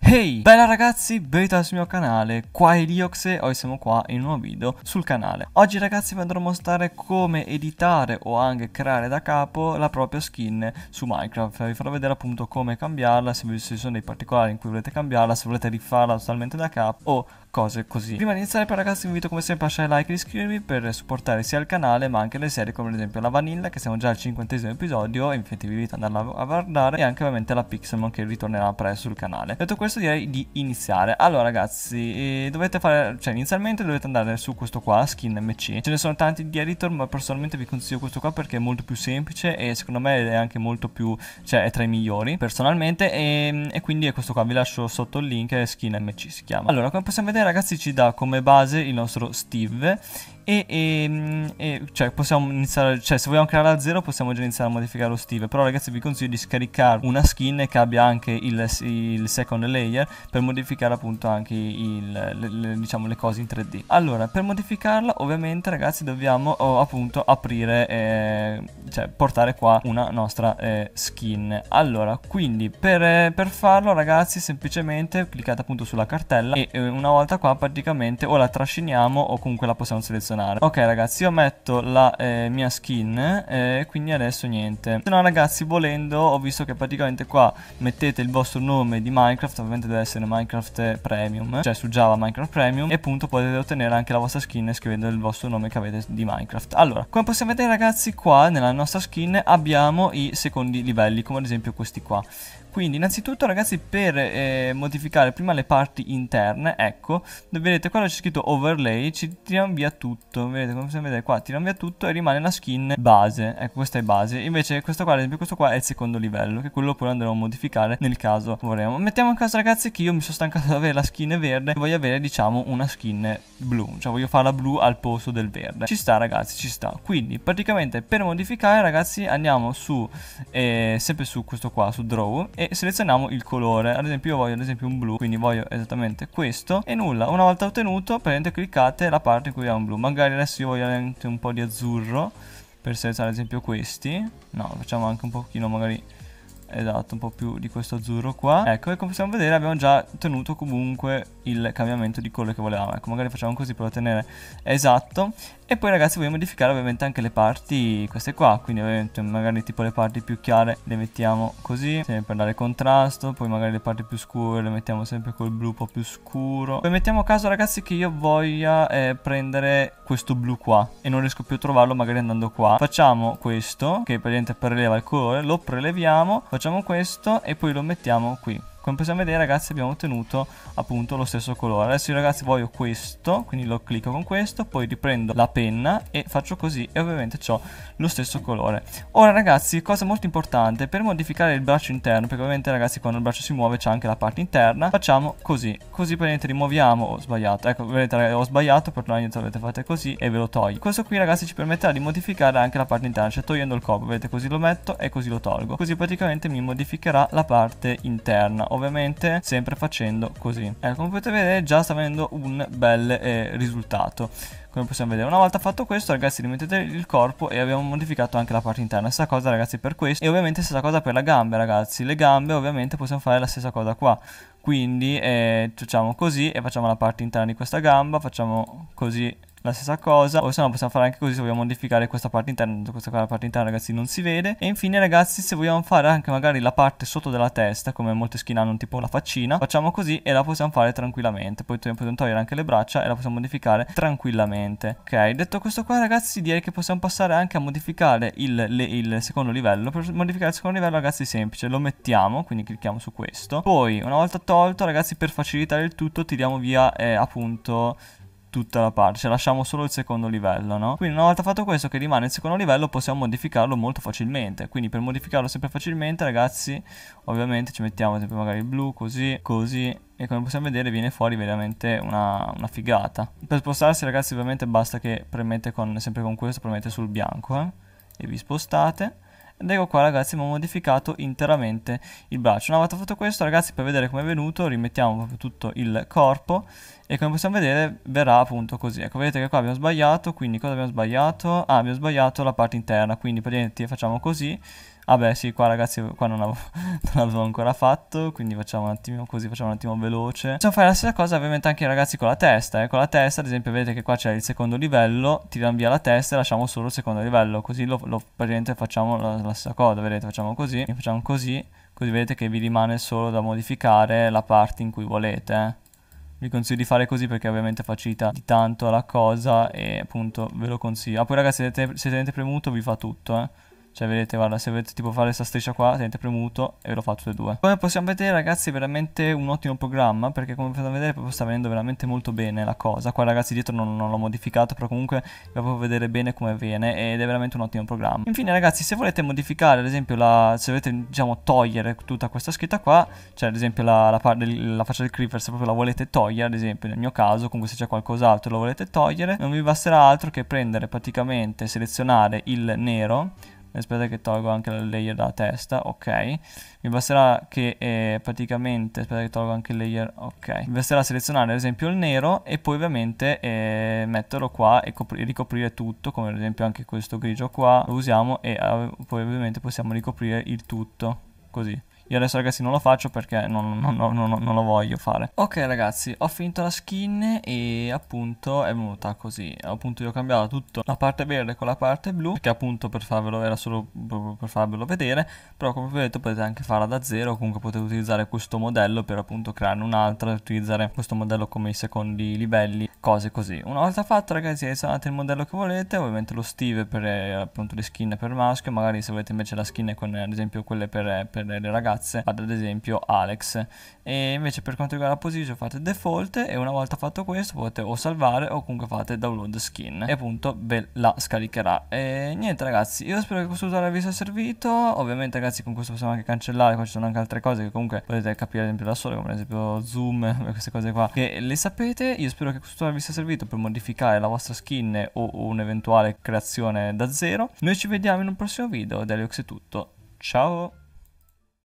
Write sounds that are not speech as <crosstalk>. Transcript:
Hey, Bella ragazzi, benvenuti sul mio canale, qua è Liox e oggi siamo qua in un nuovo video sul canale Oggi ragazzi vi andrò a mostrare come editare o anche creare da capo la propria skin su Minecraft Vi farò vedere appunto come cambiarla, se ci sono dei particolari in cui volete cambiarla, se volete rifarla totalmente da capo o cose così Prima di iniziare però ragazzi vi invito come sempre a lasciare like e iscrivervi per supportare sia il canale ma anche le serie come ad esempio la Vanilla che siamo già al cinquantesimo episodio e infatti vi invito ad andarla a guardare E anche ovviamente la Pixelmon che ritornerà presto sul canale Detto questo direi di di iniziare Allora ragazzi, eh, dovete fare, cioè inizialmente dovete andare su questo qua, skin MC Ce ne sono tanti di editor ma personalmente vi consiglio questo qua perché è molto più semplice E secondo me è anche molto più, cioè è tra i migliori personalmente E, e quindi è questo qua, vi lascio sotto il link, skin MC si chiama Allora come possiamo vedere ragazzi ci dà come base il nostro Steve e, e, ehm, e cioè, possiamo iniziare, cioè, se vogliamo creare da zero, possiamo già iniziare a modificare lo stile. Però, ragazzi, vi consiglio di scaricare una skin che abbia anche il, il second layer per modificare appunto anche il, le, le, diciamo, le cose in 3D. Allora, per modificarla, ovviamente, ragazzi, dobbiamo oh, appunto aprire, eh, cioè, portare qua una nostra eh, skin. Allora, quindi per, eh, per, farlo, ragazzi, semplicemente cliccate appunto sulla cartella e eh, una volta qua praticamente o la trasciniamo o comunque la possiamo selezionare selezionare ok ragazzi io metto la eh, mia skin eh, quindi adesso niente se no ragazzi volendo ho visto che praticamente qua mettete il vostro nome di minecraft ovviamente deve essere minecraft eh, premium cioè su java minecraft premium e appunto potete ottenere anche la vostra skin scrivendo il vostro nome che avete di minecraft allora come possiamo vedere ragazzi qua nella nostra skin abbiamo i secondi livelli come ad esempio questi qua quindi innanzitutto ragazzi per eh, modificare prima le parti interne ecco vedete qua c'è scritto overlay ci tiriamo via tutto tutto, vedete come possiamo vedere qua, tirano via tutto e rimane la skin base, ecco questa è base, invece questo qua ad esempio questo qua è il secondo livello, che quello poi andremo a modificare nel caso vorremmo. Mettiamo in caso ragazzi che io mi sono stancato di avere la skin verde e voglio avere diciamo una skin blu, cioè voglio farla blu al posto del verde, ci sta ragazzi, ci sta, quindi praticamente per modificare ragazzi andiamo su, eh, sempre su questo qua, su draw e selezioniamo il colore, ad esempio io voglio ad esempio un blu, quindi voglio esattamente questo e nulla, una volta ottenuto praticamente cliccate la parte in cui abbiamo blu, magari magari adesso io voglio anche un po' di azzurro per selezionare ad esempio questi no facciamo anche un pochino magari esatto un po' più di questo azzurro qua ecco e come possiamo vedere abbiamo già tenuto comunque il cambiamento di colore che volevamo ecco magari facciamo così per ottenere esatto e poi ragazzi voglio modificare ovviamente anche le parti queste qua quindi ovviamente magari tipo le parti più chiare le mettiamo così sempre per dare contrasto poi magari le parti più scure le mettiamo sempre col blu un po' più scuro poi mettiamo a caso ragazzi che io voglia eh, prendere questo blu qua e non riesco più a trovarlo magari andando qua facciamo questo che praticamente preleva il colore lo preleviamo facciamo questo e poi lo mettiamo qui come possiamo vedere ragazzi abbiamo ottenuto appunto lo stesso colore adesso io ragazzi voglio questo quindi lo clicco con questo poi riprendo la penna e faccio così e ovviamente ho lo stesso colore ora ragazzi cosa molto importante per modificare il braccio interno perché ovviamente ragazzi quando il braccio si muove c'è anche la parte interna facciamo così così praticamente rimuoviamo ho sbagliato ecco vedete ragazzi ho sbagliato per tornare indietro avete fatto così e ve lo togli questo qui ragazzi ci permetterà di modificare anche la parte interna cioè togliendo il corpo vedete così lo metto e così lo tolgo così praticamente mi modificherà la parte interna ovviamente sempre facendo così ecco come potete vedere già sta avendo un bel eh, risultato come possiamo vedere una volta fatto questo ragazzi rimettete il corpo e abbiamo modificato anche la parte interna stessa cosa ragazzi per questo e ovviamente stessa cosa per la gambe ragazzi le gambe ovviamente possiamo fare la stessa cosa qua quindi eh, facciamo così e facciamo la parte interna di questa gamba facciamo così la stessa cosa o se no possiamo fare anche così se vogliamo modificare questa parte interna questa qua la parte interna ragazzi non si vede e infine ragazzi se vogliamo fare anche magari la parte sotto della testa come molte skin hanno tipo la faccina facciamo così e la possiamo fare tranquillamente poi possiamo togliere anche le braccia e la possiamo modificare tranquillamente ok detto questo qua ragazzi direi che possiamo passare anche a modificare il, le, il secondo livello per modificare il secondo livello ragazzi è semplice lo mettiamo quindi clicchiamo su questo poi una volta tolto ragazzi per facilitare il tutto tiriamo via eh, appunto tutta la parte, cioè lasciamo solo il secondo livello, no? Quindi una volta fatto questo che rimane il secondo livello possiamo modificarlo molto facilmente, quindi per modificarlo sempre facilmente ragazzi ovviamente ci mettiamo ad esempio magari il blu così, così e come possiamo vedere viene fuori veramente una, una, figata. Per spostarsi ragazzi ovviamente basta che premete con, sempre con questo, premete sul bianco eh? e vi spostate. Ed ecco qua ragazzi abbiamo modificato interamente il braccio Una volta fatto questo ragazzi per vedere come è venuto rimettiamo proprio tutto il corpo e come possiamo vedere verrà appunto così ecco vedete che qua abbiamo sbagliato quindi cosa abbiamo sbagliato? ah abbiamo sbagliato la parte interna quindi praticamente facciamo così vabbè ah sì qua ragazzi qua <laughs> non l'avevo ancora fatto quindi facciamo un attimo così facciamo un attimo veloce possiamo fare la stessa cosa ovviamente anche ragazzi con la testa eh. con la testa ad esempio vedete che qua c'è il secondo livello tiriamo via la testa e lasciamo solo il secondo livello così lo, lo praticamente facciamo la, la stessa cosa vedete facciamo così e facciamo così così vedete che vi rimane solo da modificare la parte in cui volete eh vi consiglio di fare così perché ovviamente facilita di tanto la cosa e appunto ve lo consiglio. Ah poi ragazzi se tenete, se tenete premuto vi fa tutto eh. Cioè vedete, guarda, se volete tipo fare questa striscia qua, tenete premuto e ve lo fa tutte e due. Come possiamo vedere ragazzi è veramente un ottimo programma, perché come potete vedere proprio sta venendo veramente molto bene la cosa. Qua ragazzi dietro non, non l'ho modificato, però comunque vi proprio vedere bene come viene ed è veramente un ottimo programma. Infine ragazzi, se volete modificare ad esempio la... se volete diciamo togliere tutta questa scritta qua, cioè ad esempio la, la, la faccia del creeper, se proprio la volete togliere, ad esempio nel mio caso, comunque se c'è qualcos'altro lo volete togliere, non vi basterà altro che prendere praticamente, selezionare il nero aspetta che tolgo anche la layer dalla testa, ok, mi basterà che eh, praticamente, aspetta che tolgo anche il layer, ok, mi basterà selezionare ad esempio il nero e poi ovviamente eh, metterlo qua e ricoprire tutto, come ad esempio anche questo grigio qua, lo usiamo e eh, poi ovviamente possiamo ricoprire il tutto, così. Io adesso ragazzi non lo faccio perché non, non, non, non lo voglio fare. Ok ragazzi, ho finito la skin e appunto è venuta così. Appunto io ho cambiato tutto la parte verde con la parte blu, perché appunto per farvelo era solo per farvelo vedere, però come vi ho detto potete anche farla da zero, comunque potete utilizzare questo modello per appunto crearne un'altra, utilizzare questo modello come i secondi livelli, cose così. Una volta fatto ragazzi selezionate il modello che volete, ovviamente lo Steve per eh, appunto le skin per maschio, magari se volete invece la skin con eh, ad esempio quelle per, eh, per le ragazze ragazze, ad esempio Alex. E invece per quanto riguarda la position fate default e una volta fatto questo potete o salvare o comunque fate download skin e appunto ve la scaricherà. E niente ragazzi, io spero che questo tutorial vi sia servito, ovviamente ragazzi con questo possiamo anche cancellare, qua ci sono anche altre cose che comunque potete capire ad esempio da sole, come ad esempio zoom, <laughs> queste cose qua, che le sapete, io spero che questo tutorial vi sia servito per modificare la vostra skin o un'eventuale creazione da zero. Noi ci vediamo in un prossimo video, da è tutto, ciao!